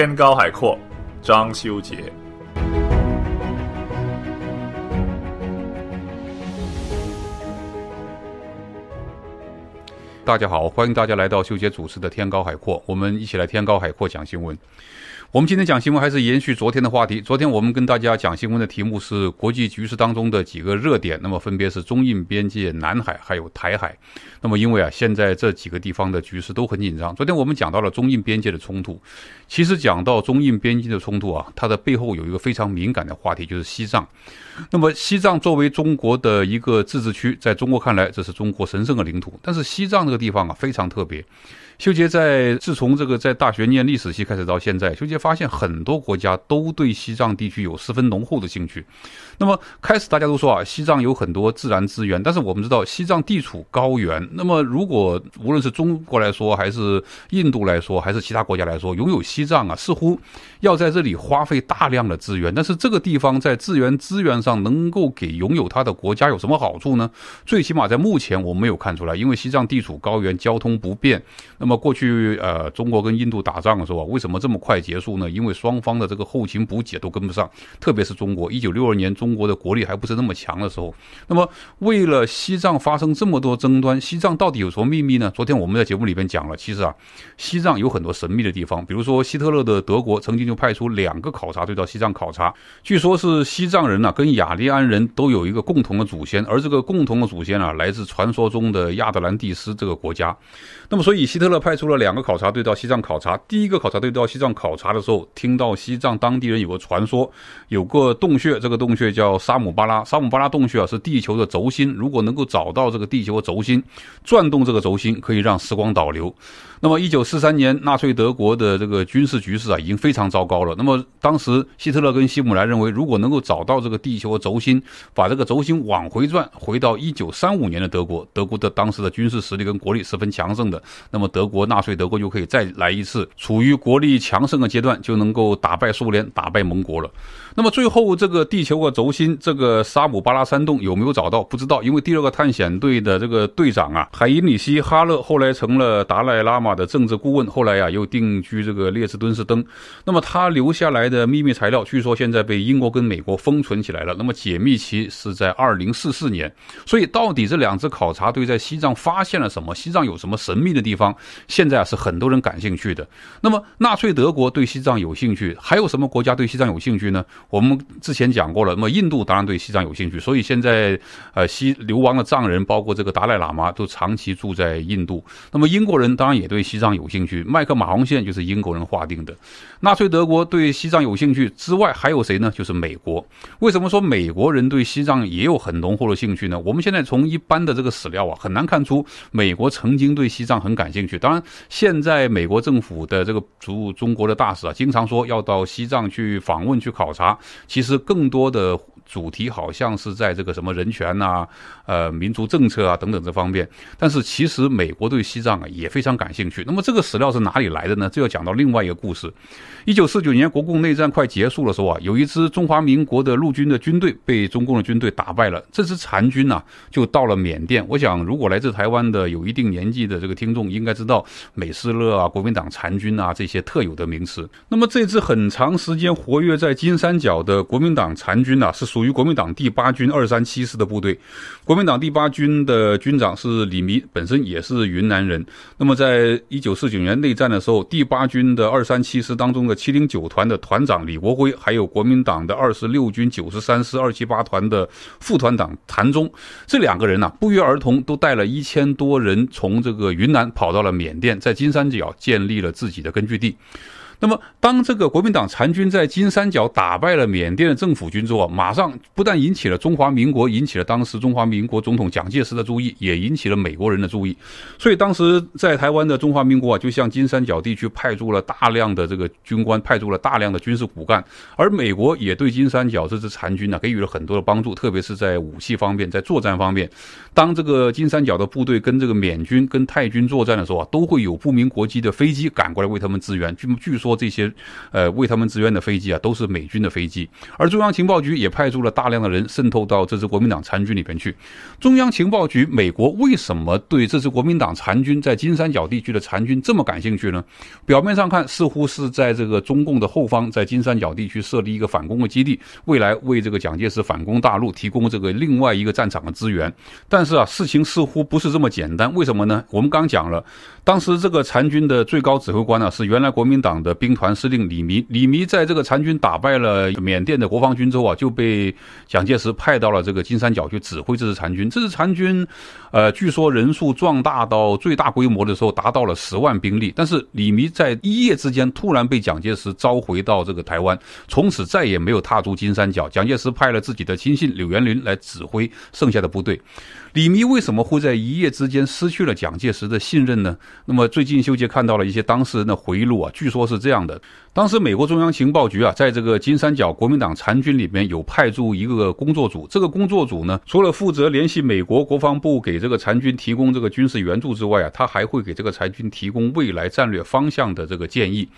天高海阔，张修杰。大家好，欢迎大家来到修杰主持的《天高海阔》，我们一起来《天高海阔》讲新闻。我们今天讲新闻还是延续昨天的话题。昨天我们跟大家讲新闻的题目是国际局势当中的几个热点，那么分别是中印边界、南海还有台海。那么因为啊，现在这几个地方的局势都很紧张。昨天我们讲到了中印边界的冲突，其实讲到中印边境的冲突啊，它的背后有一个非常敏感的话题，就是西藏。那么西藏作为中国的一个自治区，在中国看来，这是中国神圣的领土。但是西藏这个地方啊，非常特别。修杰在自从这个在大学念历史系开始到现在，修杰发现很多国家都对西藏地区有十分浓厚的兴趣。那么开始大家都说啊，西藏有很多自然资源，但是我们知道西藏地处高原。那么如果无论是中国来说，还是印度来说，还是其他国家来说，拥有西藏啊，似乎要在这里花费大量的资源。但是这个地方在资源资源上能够给拥有它的国家有什么好处呢？最起码在目前我没有看出来，因为西藏地处高原，交通不便。那么过去呃，中国跟印度打仗的时候，为什么这么快结束呢？因为双方的这个后勤补给都跟不上，特别是中国，一九六二年中。中国的国力还不是那么强的时候，那么为了西藏发生这么多争端，西藏到底有什么秘密呢？昨天我们在节目里边讲了，其实啊，西藏有很多神秘的地方，比如说希特勒的德国曾经就派出两个考察队到西藏考察，据说是西藏人呢跟雅利安人都有一个共同的祖先，而这个共同的祖先啊来自传说中的亚特兰蒂斯这个国家。那么所以希特勒派出了两个考察队到西藏考察，第一个考察队到西藏考察的时候，听到西藏当地人有个传说，有个洞穴，这个洞穴。叫沙姆巴拉，沙姆巴拉洞穴啊，是地球的轴心。如果能够找到这个地球的轴心，转动这个轴心可以让时光倒流。那么，一九四三年，纳粹德国的这个军事局势啊，已经非常糟糕了。那么，当时希特勒跟希姆莱认为，如果能够找到这个地球轴心，把这个轴心往回转，回到一九三五年的德国，德国的当时的军事实力跟国力十分强盛的，那么德国纳粹德国就可以再来一次，处于国力强盛的阶段，就能够打败苏联，打败盟国了。那么最后，这个地球的轴心，这个沙姆巴拉山洞有没有找到？不知道，因为第二个探险队的这个队长啊，海因里希·哈勒后来成了达赖喇嘛的政治顾问，后来呀又定居这个列支敦士登。那么他留下来的秘密材料，据说现在被英国跟美国封存起来了。那么解密期是在二零四四年。所以，到底这两支考察队在西藏发现了什么？西藏有什么神秘的地方？现在啊是很多人感兴趣的。那么，纳粹德国对西藏有兴趣，还有什么国家对西藏有兴趣呢？我们之前讲过了，那么印度当然对西藏有兴趣，所以现在，呃，西流亡的藏人，包括这个达赖喇嘛，都长期住在印度。那么英国人当然也对西藏有兴趣，麦克马洪线就是英国人划定的。纳粹德国对西藏有兴趣之外，还有谁呢？就是美国。为什么说美国人对西藏也有很浓厚的兴趣呢？我们现在从一般的这个史料啊，很难看出美国曾经对西藏很感兴趣。当然，现在美国政府的这个驻中国的大使啊，经常说要到西藏去访问、去考察。其实更多的主题好像是在这个什么人权呐，呃民族政策啊等等这方面。但是其实美国对西藏啊也非常感兴趣。那么这个史料是哪里来的呢？这要讲到另外一个故事。一九四九年国共内战快结束的时候啊，有一支中华民国的陆军的军队被中共的军队打败了。这支残军呢就到了缅甸。我想如果来自台湾的有一定年纪的这个听众应该知道美斯乐啊国民党残军啊这些特有的名词。那么这支很长时间活跃在金山。角的国民党残军呢，是属于国民党第八军二三七师的部队。国民党第八军的军长是李弥，本身也是云南人。那么，在一九四九年内战的时候，第八军的二三七师当中的七零九团的团长李国辉，还有国民党的二十六军九十三师二七八团的副团长谭忠，这两个人呢，不约而同都带了一千多人从这个云南跑到了缅甸，在金三角建立了自己的根据地。那么，当这个国民党残军在金三角打败了缅甸的政府军之后，马上不但引起了中华民国，引起了当时中华民国总统蒋介石的注意，也引起了美国人的注意。所以，当时在台湾的中华民国啊，就向金三角地区派驻了大量的这个军官，派驻了大量的军事骨干。而美国也对金三角这支残军呢，给予了很多的帮助，特别是在武器方面，在作战方面。当这个金三角的部队跟这个缅军、跟泰军作战的时候啊，都会有不明国籍的飞机赶过来为他们支援。据据说。说这些，呃，为他们支援的飞机啊，都是美军的飞机。而中央情报局也派出了大量的人渗透到这支国民党残军里边去。中央情报局，美国为什么对这支国民党残军在金三角地区的残军这么感兴趣呢？表面上看，似乎是在这个中共的后方，在金三角地区设立一个反攻的基地，未来为这个蒋介石反攻大陆提供这个另外一个战场的资源。但是啊，事情似乎不是这么简单。为什么呢？我们刚讲了，当时这个残军的最高指挥官呢，是原来国民党的。兵团司令李弥，李弥在这个残军打败了缅甸的国防军之后啊，就被蒋介石派到了这个金三角去指挥这支残军。这支残军，呃，据说人数壮大到最大规模的时候达到了十万兵力。但是李弥在一夜之间突然被蒋介石召回到这个台湾，从此再也没有踏足金三角。蒋介石派了自己的亲信柳元林来指挥剩下的部队。李密为什么会在一夜之间失去了蒋介石的信任呢？那么最近修杰看到了一些当事人的回忆录啊，据说是这样的。当时美国中央情报局啊，在这个金三角国民党残军里边有派驻一个工作组。这个工作组呢，除了负责联系美国国防部给这个残军提供这个军事援助之外啊，他还会给这个残军提供未来战略方向的这个建议。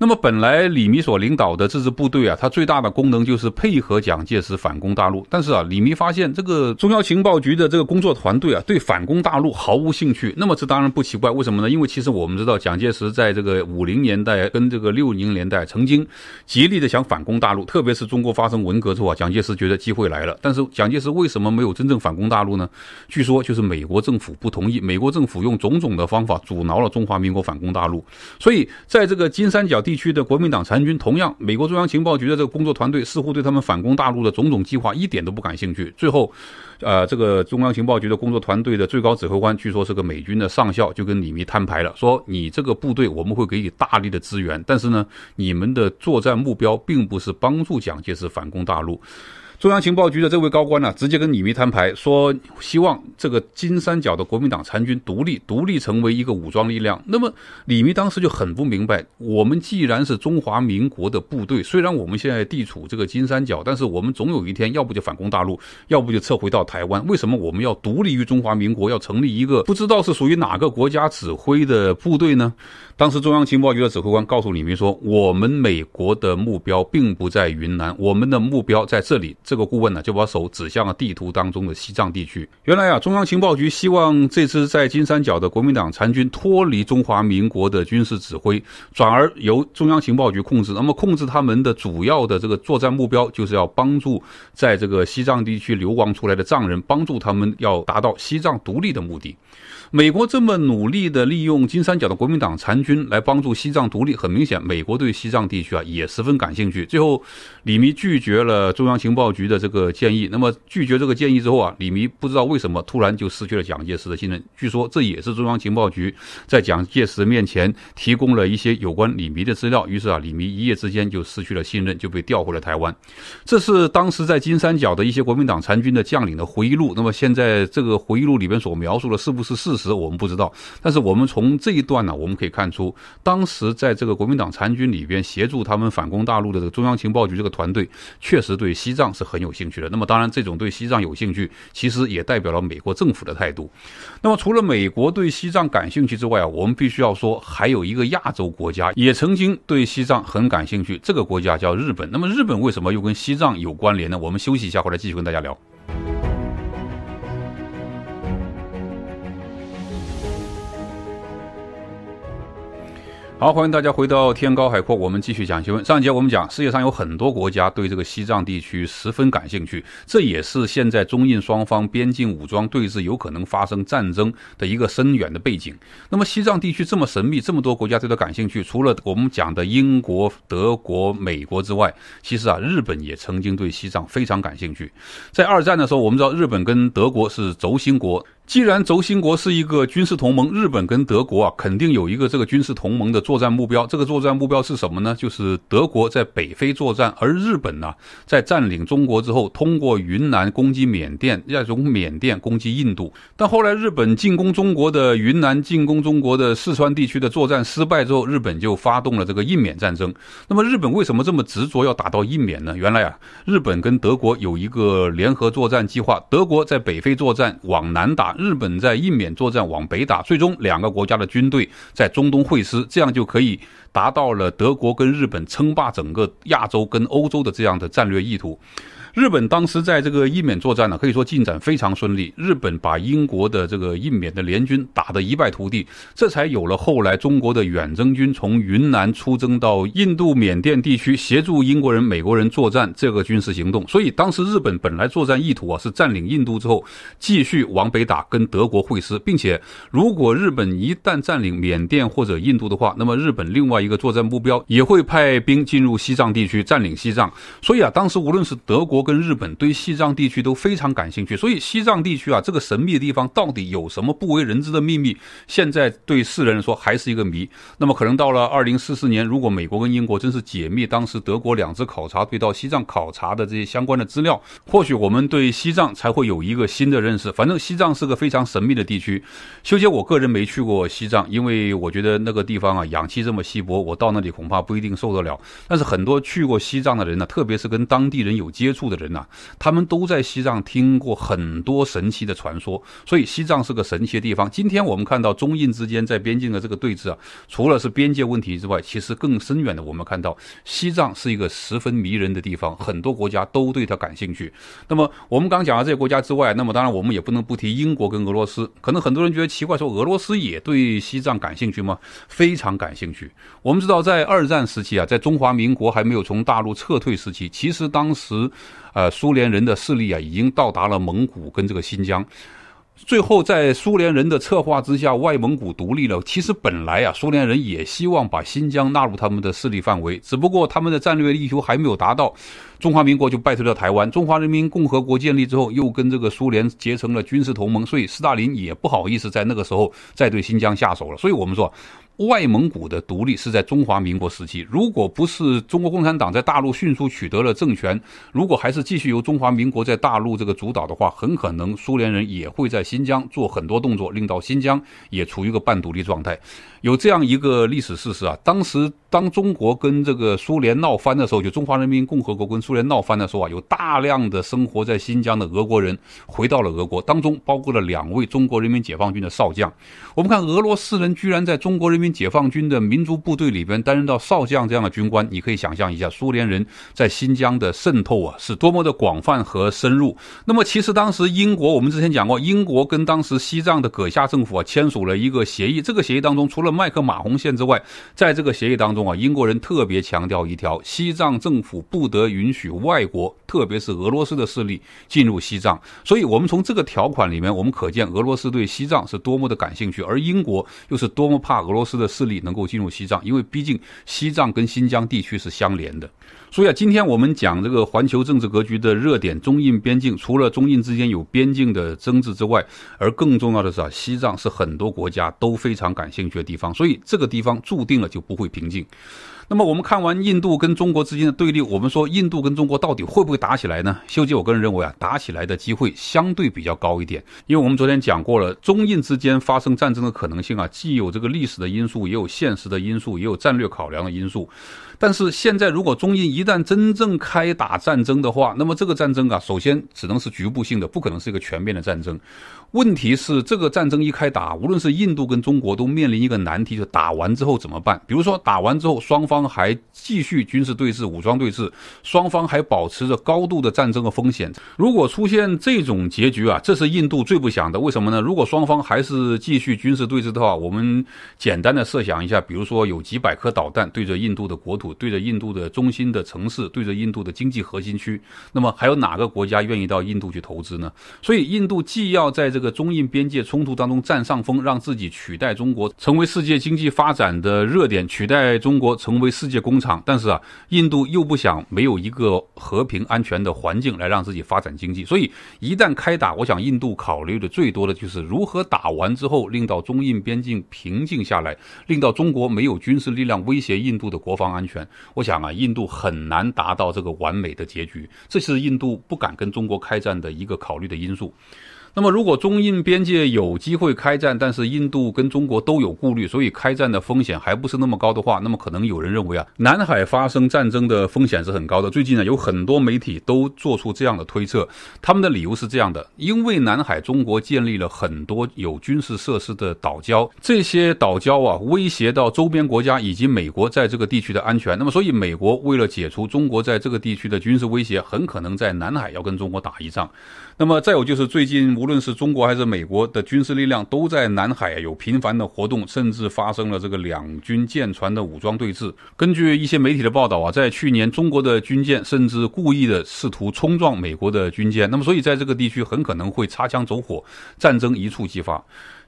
那么本来李弥所领导的这支部队啊，它最大的功能就是配合蒋介石反攻大陆。但是啊，李弥发现这个中央情报局的这个工作团队啊，对反攻大陆毫无兴趣。那么这当然不奇怪，为什么呢？因为其实我们知道，蒋介石在这个五零年代跟这个六零年。年代曾经极力的想反攻大陆，特别是中国发生文革之后啊，蒋介石觉得机会来了。但是蒋介石为什么没有真正反攻大陆呢？据说就是美国政府不同意，美国政府用种种的方法阻挠了中华民国反攻大陆。所以在这个金三角地区的国民党残军，同样美国中央情报局的这个工作团队似乎对他们反攻大陆的种种计划一点都不感兴趣。最后。呃，这个中央情报局的工作团队的最高指挥官，据说是个美军的上校，就跟李密摊牌了，说你这个部队我们会给你大力的支援，但是呢，你们的作战目标并不是帮助蒋介石反攻大陆。中央情报局的这位高官呢，直接跟李弥摊牌，说希望这个金三角的国民党残军独立，独立成为一个武装力量。那么李弥当时就很不明白，我们既然是中华民国的部队，虽然我们现在地处这个金三角，但是我们总有一天要不就反攻大陆，要不就撤回到台湾，为什么我们要独立于中华民国，要成立一个不知道是属于哪个国家指挥的部队呢？当时中央情报局的指挥官告诉李弥说，我们美国的目标并不在云南，我们的目标在这里。这个顾问呢，就把手指向了地图当中的西藏地区。原来啊，中央情报局希望这支在金三角的国民党残军脱离中华民国的军事指挥，转而由中央情报局控制。那么，控制他们的主要的这个作战目标，就是要帮助在这个西藏地区流亡出来的藏人，帮助他们要达到西藏独立的目的。美国这么努力的利用金三角的国民党残军来帮助西藏独立，很明显，美国对西藏地区啊也十分感兴趣。最后，李弥拒绝了中央情报局的这个建议。那么拒绝这个建议之后啊，李弥不知道为什么突然就失去了蒋介石的信任。据说这也是中央情报局在蒋介石面前提供了一些有关李弥的资料。于是啊，李弥一夜之间就失去了信任，就被调回了台湾。这是当时在金三角的一些国民党残军的将领的回忆录。那么现在这个回忆录里边所描述的，是不是事？实？时我们不知道，但是我们从这一段呢，我们可以看出，当时在这个国民党残军里边协助他们反攻大陆的这个中央情报局这个团队，确实对西藏是很有兴趣的。那么当然，这种对西藏有兴趣，其实也代表了美国政府的态度。那么除了美国对西藏感兴趣之外啊，我们必须要说，还有一个亚洲国家也曾经对西藏很感兴趣，这个国家叫日本。那么日本为什么又跟西藏有关联呢？我们休息一下，回来继续跟大家聊。好，欢迎大家回到天高海阔，我们继续讲新闻。上一节我们讲，世界上有很多国家对这个西藏地区十分感兴趣，这也是现在中印双方边境武装对峙有可能发生战争的一个深远的背景。那么，西藏地区这么神秘，这么多国家对它感兴趣，除了我们讲的英国、德国、美国之外，其实啊，日本也曾经对西藏非常感兴趣。在二战的时候，我们知道日本跟德国是轴心国。既然轴心国是一个军事同盟，日本跟德国啊肯定有一个这个军事同盟的作战目标。这个作战目标是什么呢？就是德国在北非作战，而日本呢在占领中国之后，通过云南攻击缅甸，要从缅甸攻击印度。但后来日本进攻中国的云南、进攻中国的四川地区的作战失败之后，日本就发动了这个印缅战争。那么日本为什么这么执着要打到印缅呢？原来啊，日本跟德国有一个联合作战计划，德国在北非作战往南打。日本在印缅作战往北打，最终两个国家的军队在中东会师，这样就可以达到了德国跟日本称霸整个亚洲跟欧洲的这样的战略意图。日本当时在这个印缅作战呢，可以说进展非常顺利。日本把英国的这个印缅的联军打得一败涂地，这才有了后来中国的远征军从云南出征到印度、缅甸地区协助英国人、美国人作战这个军事行动。所以当时日本本来作战意图啊是占领印度之后继续往北打，跟德国会师，并且如果日本一旦占领缅甸或者印度的话，那么日本另外一个作战目标也会派兵进入西藏地区占领西藏。所以啊，当时无论是德国。跟日本对西藏地区都非常感兴趣，所以西藏地区啊，这个神秘的地方到底有什么不为人知的秘密，现在对世人来说还是一个谜。那么可能到了二零四四年，如果美国跟英国真是解密当时德国两支考察队到西藏考察的这些相关的资料，或许我们对西藏才会有一个新的认识。反正西藏是个非常神秘的地区。修杰，我个人没去过西藏，因为我觉得那个地方啊，氧气这么稀薄，我到那里恐怕不一定受得了。但是很多去过西藏的人呢，特别是跟当地人有接触。的人呐，他们都在西藏听过很多神奇的传说，所以西藏是个神奇的地方。今天我们看到中印之间在边境的这个对峙啊，除了是边界问题之外，其实更深远的，我们看到西藏是一个十分迷人的地方，很多国家都对它感兴趣。那么我们刚讲了这些国家之外，那么当然我们也不能不提英国跟俄罗斯。可能很多人觉得奇怪，说俄罗斯也对西藏感兴趣吗？非常感兴趣。我们知道，在二战时期啊，在中华民国还没有从大陆撤退时期，其实当时。呃，苏联人的势力啊，已经到达了蒙古跟这个新疆，最后在苏联人的策划之下，外蒙古独立了。其实本来啊，苏联人也希望把新疆纳入他们的势力范围，只不过他们的战略意图还没有达到，中华民国就败退到台湾。中华人民共和国建立之后，又跟这个苏联结成了军事同盟，所以斯大林也不好意思在那个时候再对新疆下手了。所以我们说。外蒙古的独立是在中华民国时期，如果不是中国共产党在大陆迅速取得了政权，如果还是继续由中华民国在大陆这个主导的话，很可能苏联人也会在新疆做很多动作，令到新疆也处于一个半独立状态。有这样一个历史事实啊，当时当中国跟这个苏联闹翻的时候，就中华人民共和国跟苏联闹翻的时候啊，有大量的生活在新疆的俄国人回到了俄国，当中包括了两位中国人民解放军的少将。我们看俄罗斯人居然在中国人民。解放军的民族部队里边担任到少将这样的军官，你可以想象一下，苏联人在新疆的渗透啊是多么的广泛和深入。那么，其实当时英国，我们之前讲过，英国跟当时西藏的葛夏政府啊签署了一个协议。这个协议当中，除了麦克马洪线之外，在这个协议当中啊，英国人特别强调一条：西藏政府不得允许外国，特别是俄罗斯的势力进入西藏。所以，我们从这个条款里面，我们可见俄罗斯对西藏是多么的感兴趣，而英国又是多么怕俄罗斯。的势力能够进入西藏，因为毕竟西藏跟新疆地区是相连的。所以啊，今天我们讲这个环球政治格局的热点中印边境，除了中印之间有边境的争执之外，而更重要的是啊，西藏是很多国家都非常感兴趣的地方，所以这个地方注定了就不会平静。那么我们看完印度跟中国之间的对立，我们说印度跟中国到底会不会打起来呢？秀吉我个人认为啊，打起来的机会相对比较高一点，因为我们昨天讲过了，中印之间发生战争的可能性啊，既有这个历史的因素，也有现实的因素，也有战略考量的因素。但是现在，如果中印一旦真正开打战争的话，那么这个战争啊，首先只能是局部性的，不可能是一个全面的战争。问题是，这个战争一开打，无论是印度跟中国都面临一个难题，就打完之后怎么办？比如说，打完之后双方还继续军事对峙、武装对峙，双方还保持着高度的战争的风险。如果出现这种结局啊，这是印度最不想的。为什么呢？如果双方还是继续军事对峙的话，我们简单的设想一下，比如说有几百颗导弹对着印度的国土。对着印度的中心的城市，对着印度的经济核心区，那么还有哪个国家愿意到印度去投资呢？所以印度既要在这个中印边界冲突当中占上风，让自己取代中国成为世界经济发展的热点，取代中国成为世界工厂，但是啊，印度又不想没有一个和平安全的环境来让自己发展经济。所以一旦开打，我想印度考虑的最多的就是如何打完之后令到中印边境平静下来，令到中国没有军事力量威胁印度的国防安全。我想啊，印度很难达到这个完美的结局，这是印度不敢跟中国开战的一个考虑的因素。那么，如果中印边界有机会开战，但是印度跟中国都有顾虑，所以开战的风险还不是那么高的话，那么可能有人认为啊，南海发生战争的风险是很高的。最近呢，有很多媒体都做出这样的推测，他们的理由是这样的：因为南海中国建立了很多有军事设施的岛礁，这些岛礁啊威胁到周边国家以及美国在这个地区的安全。那么，所以美国为了解除中国在这个地区的军事威胁，很可能在南海要跟中国打一仗。那么再有就是，最近无论是中国还是美国的军事力量都在南海有频繁的活动，甚至发生了这个两军舰船的武装对峙。根据一些媒体的报道啊，在去年中国的军舰甚至故意的试图冲撞美国的军舰。那么所以在这个地区很可能会擦枪走火，战争一触即发。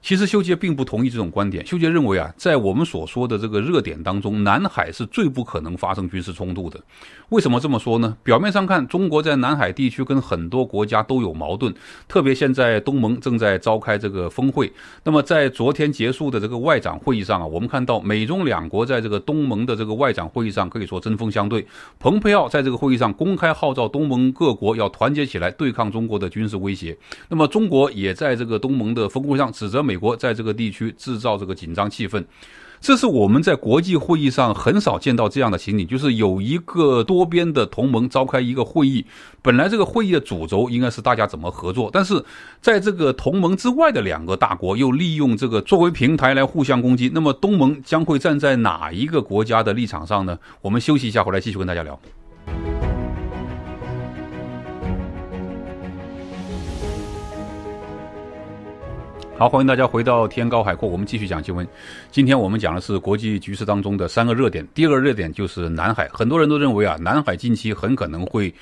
其实，修杰并不同意这种观点。修杰认为啊，在我们所说的这个热点当中，南海是最不可能发生军事冲突的。为什么这么说呢？表面上看，中国在南海地区跟很多国家都有矛盾，特别现在东盟正在召开这个峰会。那么，在昨天结束的这个外长会议上啊，我们看到美中两国在这个东盟的这个外长会议上可以说针锋相对。蓬佩奥在这个会议上公开号召东盟各国要团结起来对抗中国的军事威胁。那么，中国也在这个东盟的峰会上指责美。美国在这个地区制造这个紧张气氛，这是我们在国际会议上很少见到这样的情景。就是有一个多边的同盟召开一个会议，本来这个会议的主轴应该是大家怎么合作，但是在这个同盟之外的两个大国又利用这个作为平台来互相攻击。那么东盟将会站在哪一个国家的立场上呢？我们休息一下，回来继续跟大家聊。好，欢迎大家回到天高海阔，我们继续讲新闻。今天我们讲的是国际局势当中的三个热点，第一个热点就是南海。很多人都认为啊，南海近期很可能会。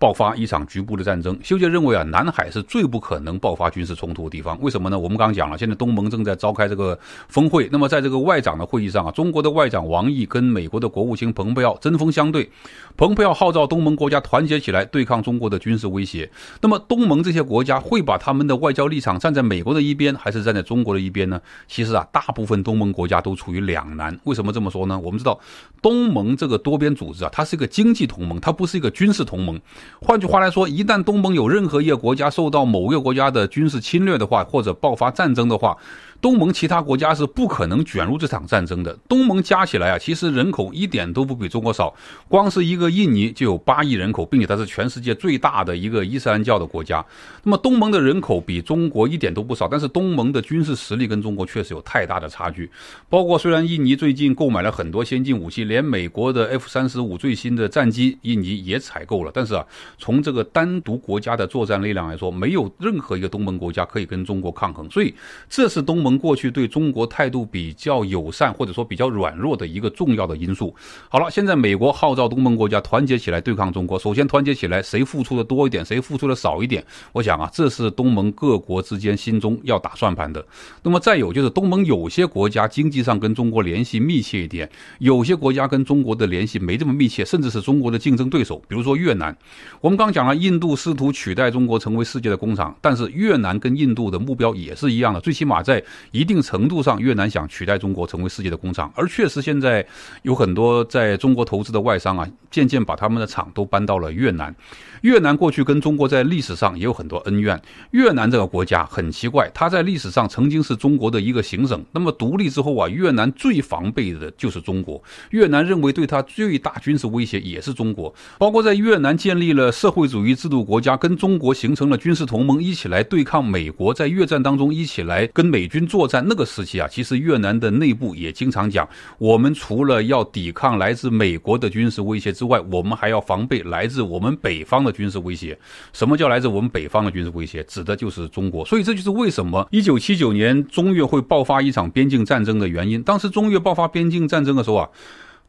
爆发一场局部的战争，休杰认为啊，南海是最不可能爆发军事冲突的地方。为什么呢？我们刚刚讲了，现在东盟正在召开这个峰会，那么在这个外长的会议上啊，中国的外长王毅跟美国的国务卿蓬佩奥针锋相对。蓬佩奥号召东盟国家团结起来对抗中国的军事威胁。那么东盟这些国家会把他们的外交立场站在美国的一边，还是站在中国的一边呢？其实啊，大部分东盟国家都处于两难。为什么这么说呢？我们知道，东盟这个多边组织啊，它是一个经济同盟，它不是一个军事同盟。换句话来说，一旦东盟有任何一个国家受到某一个国家的军事侵略的话，或者爆发战争的话。东盟其他国家是不可能卷入这场战争的。东盟加起来啊，其实人口一点都不比中国少，光是一个印尼就有八亿人口，并且它是全世界最大的一个伊斯兰教的国家。那么东盟的人口比中国一点都不少，但是东盟的军事实力跟中国确实有太大的差距。包括虽然印尼最近购买了很多先进武器，连美国的 F 三十五最新的战机印尼也采购了，但是啊，从这个单独国家的作战力量来说，没有任何一个东盟国家可以跟中国抗衡。所以这是东盟。过去对中国态度比较友善，或者说比较软弱的一个重要的因素。好了，现在美国号召东盟国家团结起来对抗中国。首先团结起来，谁付出的多一点，谁付出的少一点？我想啊，这是东盟各国之间心中要打算盘的。那么再有就是，东盟有些国家经济上跟中国联系密切一点，有些国家跟中国的联系没这么密切，甚至是中国的竞争对手，比如说越南。我们刚刚讲了，印度试图取代中国成为世界的工厂，但是越南跟印度的目标也是一样的，最起码在。一定程度上，越南想取代中国成为世界的工厂，而确实现在有很多在中国投资的外商啊，渐渐把他们的厂都搬到了越南。越南过去跟中国在历史上也有很多恩怨。越南这个国家很奇怪，它在历史上曾经是中国的一个行省。那么独立之后啊，越南最防备的就是中国。越南认为对它最大军事威胁也是中国，包括在越南建立了社会主义制度国家，跟中国形成了军事同盟，一起来对抗美国。在越战当中，一起来跟美军。作战那个时期啊，其实越南的内部也经常讲，我们除了要抵抗来自美国的军事威胁之外，我们还要防备来自我们北方的军事威胁。什么叫来自我们北方的军事威胁？指的就是中国。所以这就是为什么一九七九年中越会爆发一场边境战争的原因。当时中越爆发边境战争的时候啊。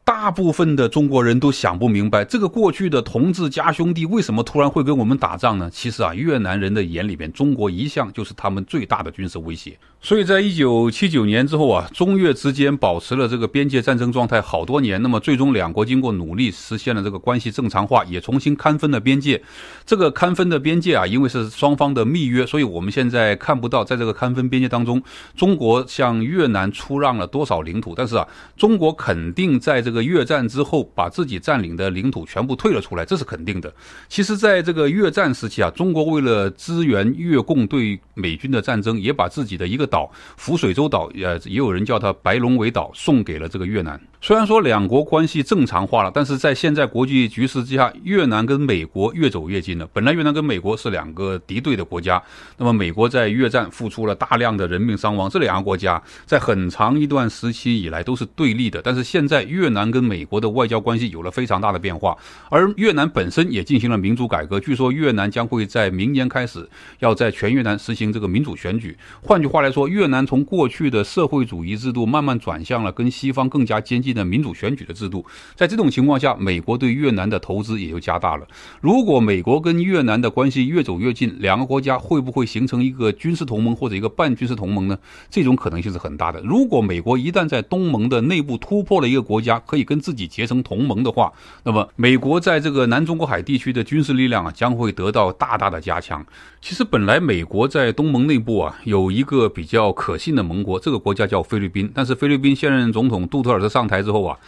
大部分的中国人都想不明白，这个过去的同志家兄弟为什么突然会跟我们打仗呢？其实啊，越南人的眼里边，中国一向就是他们最大的军事威胁。所以在一九七九年之后啊，中越之间保持了这个边界战争状态好多年。那么最终两国经过努力实现了这个关系正常化，也重新勘分了边界。这个勘分的边界啊，因为是双方的密约，所以我们现在看不到在这个勘分边界当中，中国向越南出让了多少领土。但是啊，中国肯定在这。这个越战之后，把自己占领的领土全部退了出来，这是肯定的。其实，在这个越战时期啊，中国为了支援越共对美军的战争，也把自己的一个岛——浮水洲岛，呃，也有人叫它白龙尾岛——送给了这个越南。虽然说两国关系正常化了，但是在现在国际局势之下，越南跟美国越走越近了。本来越南跟美国是两个敌对的国家，那么美国在越战付出了大量的人命伤亡。这两个国家在很长一段时期以来都是对立的，但是现在越南跟美国的外交关系有了非常大的变化，而越南本身也进行了民主改革。据说越南将会在明年开始要在全越南实行这个民主选举。换句话来说，越南从过去的社会主义制度慢慢转向了跟西方更加接近。的民主选举的制度，在这种情况下，美国对越南的投资也就加大了。如果美国跟越南的关系越走越近，两个国家会不会形成一个军事同盟或者一个半军事同盟呢？这种可能性是很大的。如果美国一旦在东盟的内部突破了一个国家，可以跟自己结成同盟的话，那么美国在这个南中国海地区的军事力量啊将会得到大大的加强。其实本来美国在东盟内部啊有一个比较可信的盟国，这个国家叫菲律宾。但是菲律宾现任总统杜特尔特上台。之后啊。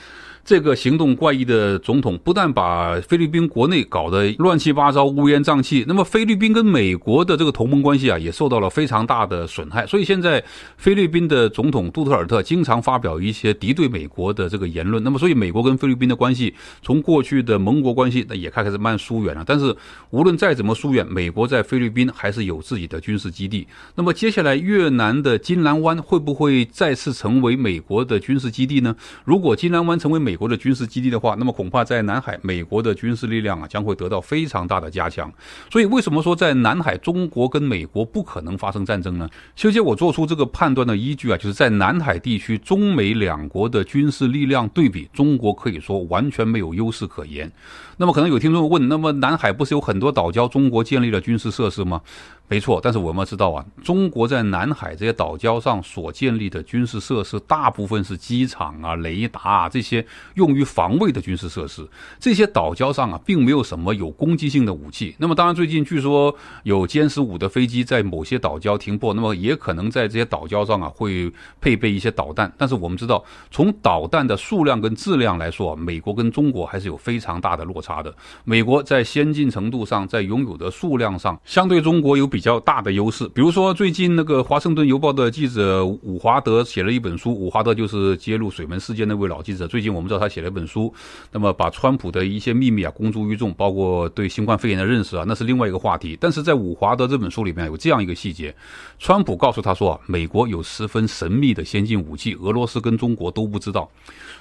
这个行动怪异的总统不但把菲律宾国内搞得乱七八糟、乌烟瘴气，那么菲律宾跟美国的这个同盟关系啊，也受到了非常大的损害。所以现在菲律宾的总统杜特尔特经常发表一些敌对美国的这个言论。那么，所以美国跟菲律宾的关系从过去的盟国关系，那也开始慢慢疏远了。但是，无论再怎么疏远，美国在菲律宾还是有自己的军事基地。那么，接下来越南的金兰湾会不会再次成为美国的军事基地呢？如果金兰湾成为美，美国的军事基地的话，那么恐怕在南海，美国的军事力量啊将会得到非常大的加强。所以，为什么说在南海，中国跟美国不可能发生战争呢？修杰，我做出这个判断的依据啊，就是在南海地区，中美两国的军事力量对比，中国可以说完全没有优势可言。那么，可能有听众问，那么南海不是有很多岛礁，中国建立了军事设施吗？没错，但是我们要知道啊，中国在南海这些岛礁上所建立的军事设施，大部分是机场啊、雷达啊这些用于防卫的军事设施。这些岛礁上啊，并没有什么有攻击性的武器。那么，当然最近据说有歼十五的飞机在某些岛礁停泊，那么也可能在这些岛礁上啊会配备一些导弹。但是我们知道，从导弹的数量跟质量来说啊，美国跟中国还是有非常大的落差的。美国在先进程度上，在拥有的数量上，相对中国有。比较大的优势，比如说最近那个《华盛顿邮报》的记者伍华德写了一本书，伍华德就是揭露水门事件那位老记者。最近我们知道他写了一本书，那么把川普的一些秘密啊公诸于众，包括对新冠肺炎的认识啊，那是另外一个话题。但是在伍华德这本书里面有这样一个细节：川普告诉他说啊，美国有十分神秘的先进武器，俄罗斯跟中国都不知道。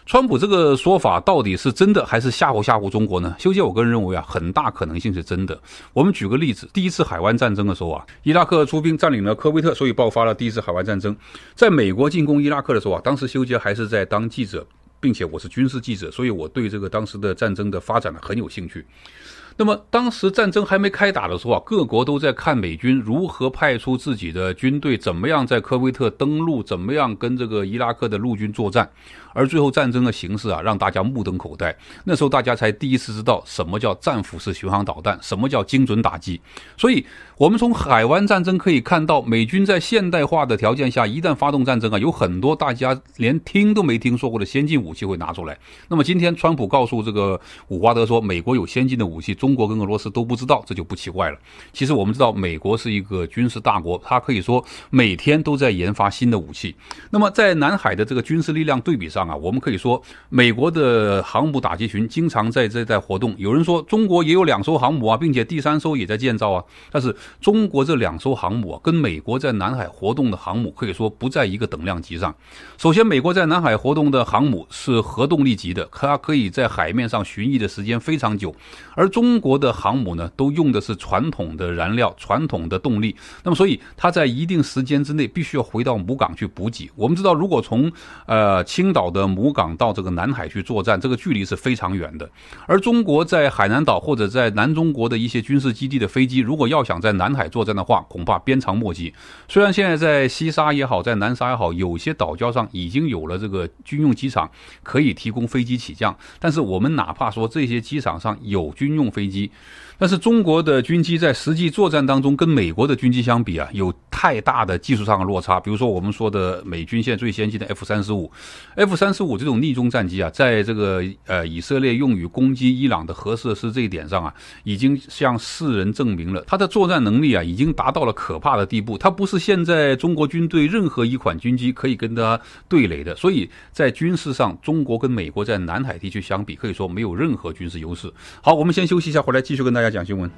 川普这个说法到底是真的还是吓唬吓唬中国呢？修杰，我个人认为啊，很大可能性是真的。我们举个例子，第一次海湾战争的时候。伊拉克出兵占领了科威特，所以爆发了第一次海湾战争。在美国进攻伊拉克的时候啊，当时修杰还是在当记者，并且我是军事记者，所以我对这个当时的战争的发展呢很有兴趣。那么当时战争还没开打的时候啊，各国都在看美军如何派出自己的军队，怎么样在科威特登陆，怎么样跟这个伊拉克的陆军作战。而最后战争的形式啊，让大家目瞪口呆。那时候大家才第一次知道什么叫战斧式巡航导弹，什么叫精准打击。所以，我们从海湾战争可以看到，美军在现代化的条件下，一旦发动战争啊，有很多大家连听都没听说过的先进武器会拿出来。那么今天，川普告诉这个伍华德说，美国有先进的武器，中国跟俄罗斯都不知道，这就不奇怪了。其实我们知道，美国是一个军事大国，他可以说每天都在研发新的武器。那么在南海的这个军事力量对比上，啊，我们可以说，美国的航母打击群经常在这在活动。有人说，中国也有两艘航母啊，并且第三艘也在建造啊。但是，中国这两艘航母啊，跟美国在南海活动的航母可以说不在一个等量级上。首先，美国在南海活动的航母是核动力级的，它可以在海面上巡弋的时间非常久。而中国的航母呢，都用的是传统的燃料、传统的动力，那么所以它在一定时间之内必须要回到母港去补给。我们知道，如果从呃青岛。的母港到这个南海去作战，这个距离是非常远的。而中国在海南岛或者在南中国的一些军事基地的飞机，如果要想在南海作战的话，恐怕鞭长莫及。虽然现在在西沙也好，在南沙也好，有些岛礁上已经有了这个军用机场，可以提供飞机起降。但是我们哪怕说这些机场上有军用飞机。但是中国的军机在实际作战当中跟美国的军机相比啊，有太大的技术上的落差。比如说我们说的美军现最先进的 F 三十五，F 三十五这种逆中战机啊，在这个呃以色列用于攻击伊朗的核设施这一点上啊，已经向世人证明了它的作战能力啊，已经达到了可怕的地步。它不是现在中国军队任何一款军机可以跟它对垒的。所以在军事上，中国跟美国在南海地区相比，可以说没有任何军事优势。好，我们先休息一下，回来继续跟大家。讲新闻。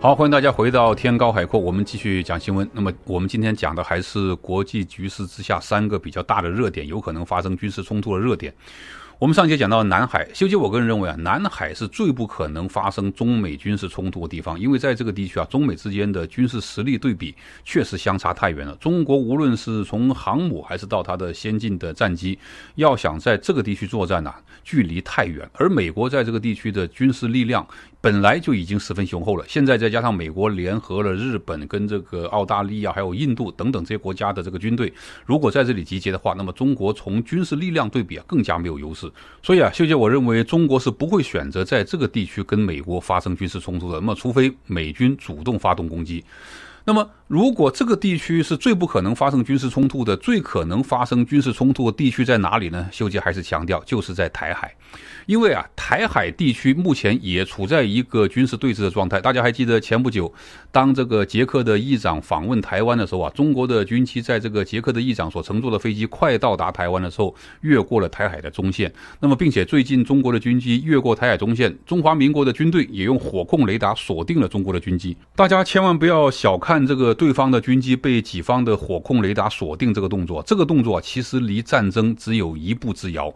好，欢迎大家回到天高海阔，我们继续讲新闻。那么，我们今天讲的还是国际局势之下三个比较大的热点，有可能发生军事冲突的热点。我们上节讲到南海，修杰，我个人认为啊，南海是最不可能发生中美军事冲突的地方，因为在这个地区啊，中美之间的军事实力对比确实相差太远了。中国无论是从航母还是到它的先进的战机，要想在这个地区作战呢，距离太远，而美国在这个地区的军事力量。本来就已经十分雄厚了，现在再加上美国联合了日本跟这个澳大利亚，还有印度等等这些国家的这个军队，如果在这里集结的话，那么中国从军事力量对比啊更加没有优势。所以啊，秀杰，我认为中国是不会选择在这个地区跟美国发生军事冲突的，那么除非美军主动发动攻击，那么。如果这个地区是最不可能发生军事冲突的，最可能发生军事冲突的地区在哪里呢？秀杰还是强调，就是在台海，因为啊，台海地区目前也处在一个军事对峙的状态。大家还记得前不久，当这个捷克的议长访问台湾的时候啊，中国的军机在这个捷克的议长所乘坐的飞机快到达台湾的时候，越过了台海的中线。那么，并且最近中国的军机越过台海中线，中华民国的军队也用火控雷达锁定了中国的军机。大家千万不要小看这个。对方的军机被己方的火控雷达锁定，这个动作，这个动作其实离战争只有一步之遥。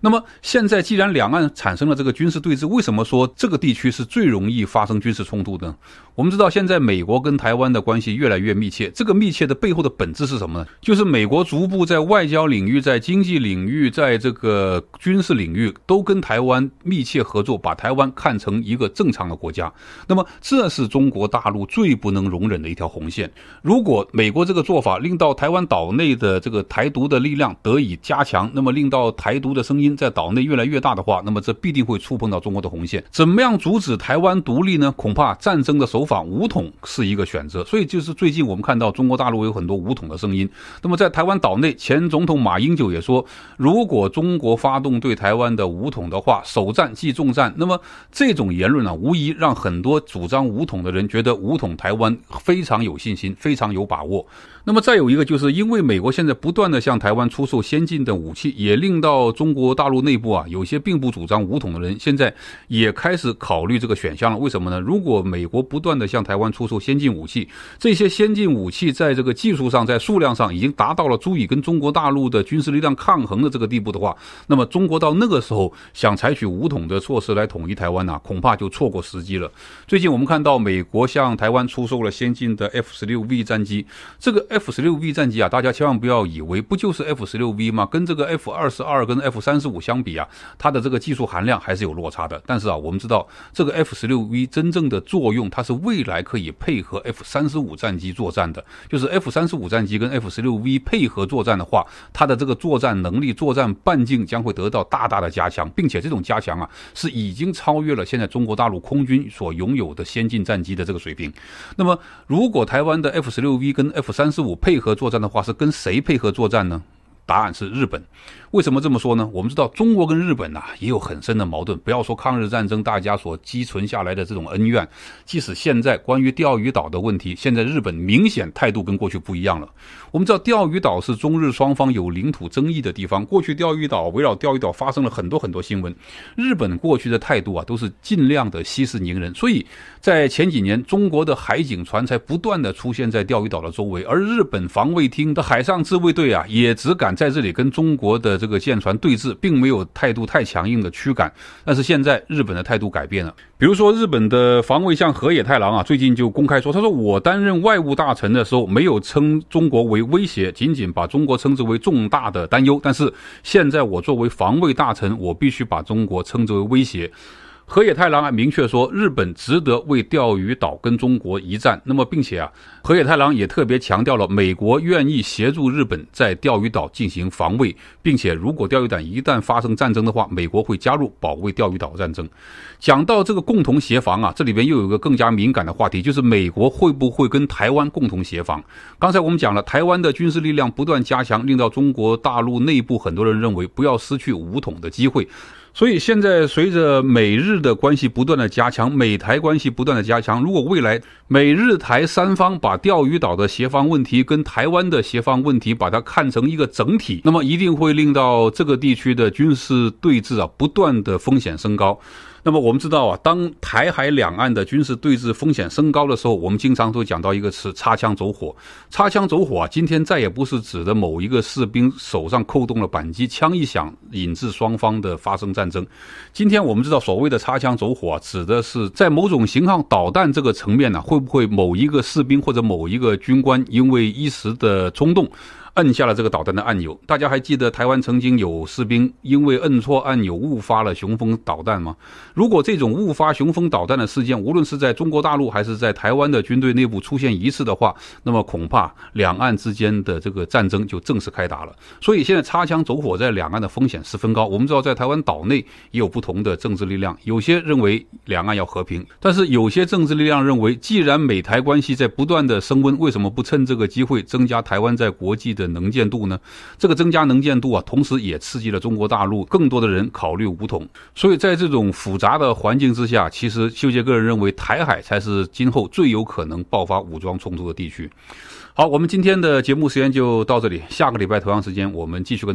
那么现在既然两岸产生了这个军事对峙，为什么说这个地区是最容易发生军事冲突的？我们知道现在美国跟台湾的关系越来越密切，这个密切的背后的本质是什么呢？就是美国逐步在外交领域、在经济领域、在这个军事领域都跟台湾密切合作，把台湾看成一个正常的国家。那么这是中国大陆最不能容忍的一条红线。如果美国这个做法令到台湾岛内的这个台独的力量得以加强，那么令到台独的声音。在岛内越来越大的话，那么这必定会触碰到中国的红线。怎么样阻止台湾独立呢？恐怕战争的手法武统是一个选择。所以就是最近我们看到中国大陆有很多武统的声音。那么在台湾岛内，前总统马英九也说，如果中国发动对台湾的武统的话，首战即重战。那么这种言论呢，无疑让很多主张武统的人觉得武统台湾非常有信心，非常有把握。那么再有一个，就是因为美国现在不断的向台湾出售先进的武器，也令到中国。大陆内部啊，有些并不主张武统的人，现在也开始考虑这个选项了。为什么呢？如果美国不断的向台湾出售先进武器，这些先进武器在这个技术上、在数量上已经达到了足以跟中国大陆的军事力量抗衡的这个地步的话，那么中国到那个时候想采取武统的措施来统一台湾呢，恐怕就错过时机了。最近我们看到美国向台湾出售了先进的 F 十六 V 战机，这个 F 十六 V 战机啊，大家千万不要以为不就是 F 十六 V 吗？跟这个 F 二十二、跟 F 三十。五相比啊，它的这个技术含量还是有落差的。但是啊，我们知道这个 F 十六 V 真正的作用，它是未来可以配合 F 三十五战机作战的。就是 F 三十五战机跟 F 十六 V 配合作战的话，它的这个作战能力、作战半径将会得到大大的加强，并且这种加强啊，是已经超越了现在中国大陆空军所拥有的先进战机的这个水平。那么，如果台湾的 F 十六 V 跟 F 三十五配合作战的话，是跟谁配合作战呢？答案是日本。为什么这么说呢？我们知道中国跟日本呐也有很深的矛盾。不要说抗日战争大家所积存下来的这种恩怨，即使现在关于钓鱼岛的问题，现在日本明显态度跟过去不一样了。我们知道钓鱼岛是中日双方有领土争议的地方。过去钓鱼岛围绕钓鱼岛发生了很多很多新闻。日本过去的态度啊都是尽量的息事宁人。所以在前几年，中国的海警船才不断的出现在钓鱼岛的周围，而日本防卫厅的海上自卫队啊也只敢。在这里跟中国的这个舰船对峙，并没有态度太强硬的驱赶，但是现在日本的态度改变了。比如说，日本的防卫相河野太郎啊，最近就公开说，他说我担任外务大臣的时候，没有称中国为威胁，仅仅把中国称之为重大的担忧。但是现在我作为防卫大臣，我必须把中国称之为威胁。河野太郎啊明确说，日本值得为钓鱼岛跟中国一战。那么，并且啊，河野太郎也特别强调了，美国愿意协助日本在钓鱼岛进行防卫，并且如果钓鱼岛一旦发生战争的话，美国会加入保卫钓鱼岛战争。讲到这个共同协防啊，这里边又有一个更加敏感的话题，就是美国会不会跟台湾共同协防？刚才我们讲了，台湾的军事力量不断加强，令到中国大陆内部很多人认为，不要失去武统的机会。所以现在，随着美日的关系不断的加强，美台关系不断的加强。如果未来美日台三方把钓鱼岛的协防问题跟台湾的协防问题把它看成一个整体，那么一定会令到这个地区的军事对峙啊，不断的风险升高。那么我们知道啊，当台海两岸的军事对峙风险升高的时候，我们经常都讲到一个词“擦枪走火”。擦枪走火啊，今天再也不是指的某一个士兵手上扣动了扳机，枪一响引致双方的发生战争。今天我们知道，所谓的擦枪走火啊，指的是在某种型号导弹这个层面呢，会不会某一个士兵或者某一个军官因为一时的冲动。摁下了这个导弹的按钮，大家还记得台湾曾经有士兵因为摁错按钮误发了雄风导弹吗？如果这种误发雄风导弹的事件，无论是在中国大陆还是在台湾的军队内部出现一次的话，那么恐怕两岸之间的这个战争就正式开打了。所以现在擦枪走火在两岸的风险十分高。我们知道，在台湾岛内也有不同的政治力量，有些认为两岸要和平，但是有些政治力量认为，既然美台关系在不断的升温，为什么不趁这个机会增加台湾在国际的？能见度呢？这个增加能见度啊，同时也刺激了中国大陆更多的人考虑武统。所以在这种复杂的环境之下，其实修杰个人认为，台海才是今后最有可能爆发武装冲突的地区。好，我们今天的节目时间就到这里，下个礼拜同样时间我们继续跟大